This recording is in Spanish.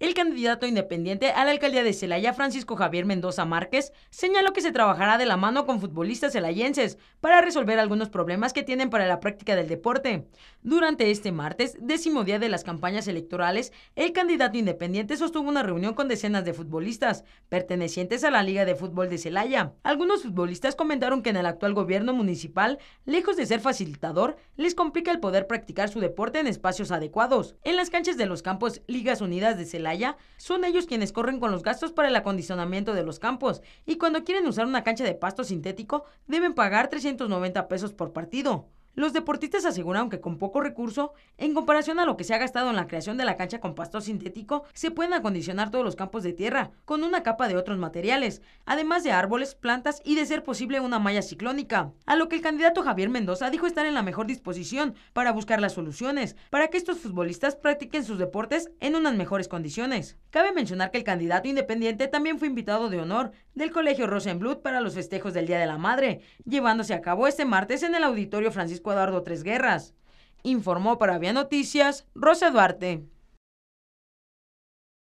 El candidato independiente a la alcaldía de Celaya, Francisco Javier Mendoza Márquez, señaló que se trabajará de la mano con futbolistas celayenses para resolver algunos problemas que tienen para la práctica del deporte. Durante este martes, décimo día de las campañas electorales, el candidato independiente sostuvo una reunión con decenas de futbolistas pertenecientes a la Liga de Fútbol de Celaya. Algunos futbolistas comentaron que en el actual gobierno municipal, lejos de ser facilitador, les complica el poder practicar su deporte en espacios adecuados. En las canchas de los campos Ligas Unidas de Celaya, son ellos quienes corren con los gastos para el acondicionamiento de los campos y cuando quieren usar una cancha de pasto sintético deben pagar 390 pesos por partido. Los deportistas aseguran que con poco recurso, en comparación a lo que se ha gastado en la creación de la cancha con pasto sintético, se pueden acondicionar todos los campos de tierra con una capa de otros materiales, además de árboles, plantas y de ser posible una malla ciclónica. A lo que el candidato Javier Mendoza dijo estar en la mejor disposición para buscar las soluciones para que estos futbolistas practiquen sus deportes en unas mejores condiciones. Cabe mencionar que el candidato independiente también fue invitado de honor del Colegio Rosenblut para los festejos del Día de la Madre, llevándose a cabo este martes en el Auditorio Francisco Eduardo Tres Guerras. Informó para Vía Noticias Rosa Duarte.